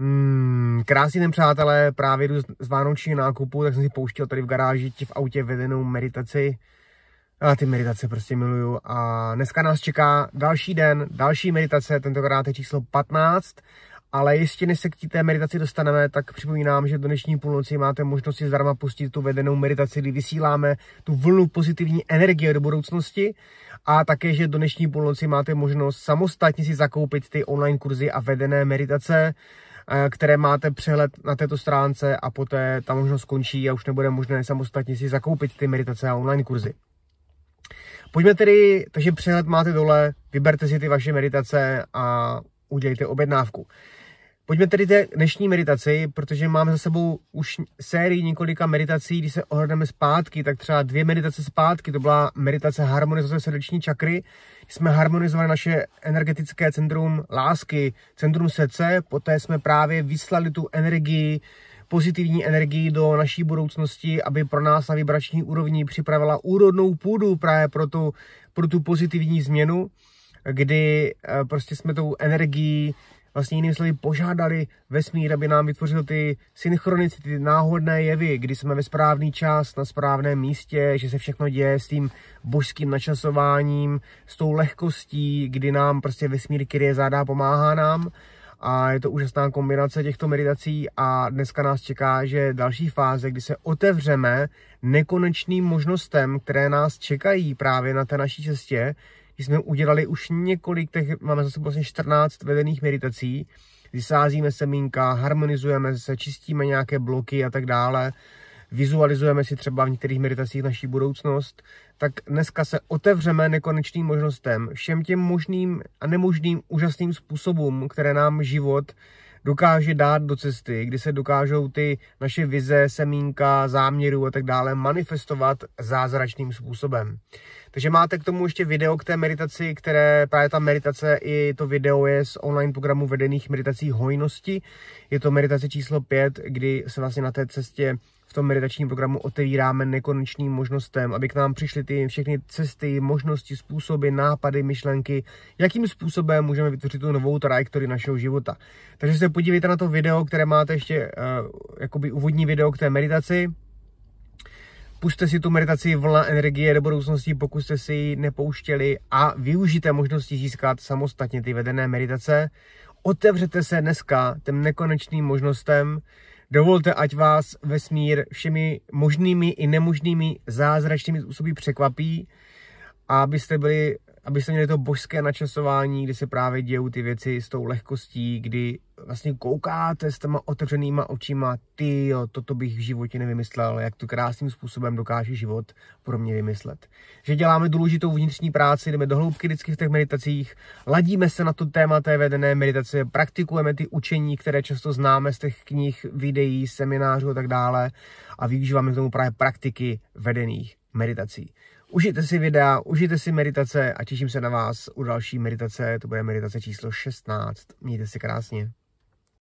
Hmm, krásný den, přátelé, právě jdu z vánočního nákupu, tak jsem si pouštěl tady v garáži v autě vedenou meditaci. A ty meditace prostě miluju. A dneska nás čeká další den, další meditace, tentokrát je číslo 15. Ale ještě než se k té meditaci dostaneme, tak připomínám, že do dnešní půlnoci máte možnost si zdarma pustit tu vedenou meditaci, kdy vysíláme tu vlnu pozitivní energie do budoucnosti a také, že do dnešní půlnoci máte možnost samostatně si zakoupit ty online kurzy a vedené meditace. Eh, které máte přehled na této stránce a poté ta možnost skončí a už nebude možné samostatně si zakoupit ty meditace a online kurzy. Pojďme tedy, takže přehled máte dole, vyberte si ty vaše meditace a udělejte objednávku. Pojďme tedy té dnešní meditaci, protože máme za sebou už sérii několika meditací, když se ohledneme zpátky, tak třeba dvě meditace zpátky, to byla meditace harmonizace srdeční čakry, jsme harmonizovali naše energetické centrum lásky, centrum srdce, poté jsme právě vyslali tu energii, pozitivní energii do naší budoucnosti, aby pro nás na vibrační úrovni připravila úrodnou půdu právě pro tu, pro tu pozitivní změnu, kdy eh, prostě jsme tou energií vlastně jinými slovy požádali vesmír, aby nám vytvořil ty synchronicity, ty náhodné jevy, kdy jsme ve správný čas, na správném místě, že se všechno děje s tím božským načasováním, s tou lehkostí, kdy nám prostě vesmír kryje záda pomáhá nám. A je to úžasná kombinace těchto meditací a dneska nás čeká, že další fáze, kdy se otevřeme nekonečným možnostem, které nás čekají právě na té naší cestě, že jsme udělali už několik, těch, máme za sebou vlastně 14 vedených meditací, vysázíme semínka, harmonizujeme se, čistíme nějaké bloky a tak dále, vizualizujeme si třeba v některých meditacích naší budoucnost, tak dneska se otevřeme nekonečným možnostem, všem těm možným a nemožným úžasným způsobům, které nám život dokáže dát do cesty, kdy se dokážou ty naše vize, semínka, záměru a tak dále manifestovat zázračným způsobem. Takže máte k tomu ještě video k té meditaci, které právě ta meditace i to video je z online programu vedených meditací hojnosti. Je to meditace číslo 5, kdy se vlastně na té cestě v tom meditačním programu otevíráme nekonečným možnostem, aby k nám přišly ty všechny cesty, možnosti, způsoby, nápady, myšlenky, jakým způsobem můžeme vytvořit tu novou trajektorii našeho života. Takže se podívejte na to video, které máte ještě uh, jakoby úvodní video k té meditaci, Puste si tu meditaci vlna energie do budoucnosti, pokud jste si ji nepouštěli a využijte možnosti získat samostatně ty vedené meditace. Otevřete se dneska těm nekonečným možnostem, Dovolte, ať vás vesmír všemi možnými i nemožnými zázračnými způsoby překvapí a abyste byli abyste měli to božské načasování, kdy se právě dějou ty věci s tou lehkostí, kdy vlastně koukáte s těma otevřenýma očima, ty jo, toto bych v životě nevymyslel, jak to krásným způsobem dokáže život pro mě vymyslet. Že děláme důležitou vnitřní práci, jdeme do hloubky vždycky v těch meditacích, ladíme se na to téma té vedené meditace, praktikujeme ty učení, které často známe z těch knih, videí, seminářů a tak dále a využíváme k tomu právě praktiky vedených meditací. Užijte si videa, užijte si meditace a těším se na vás u další meditace. To bude meditace číslo 16. Mějte se krásně.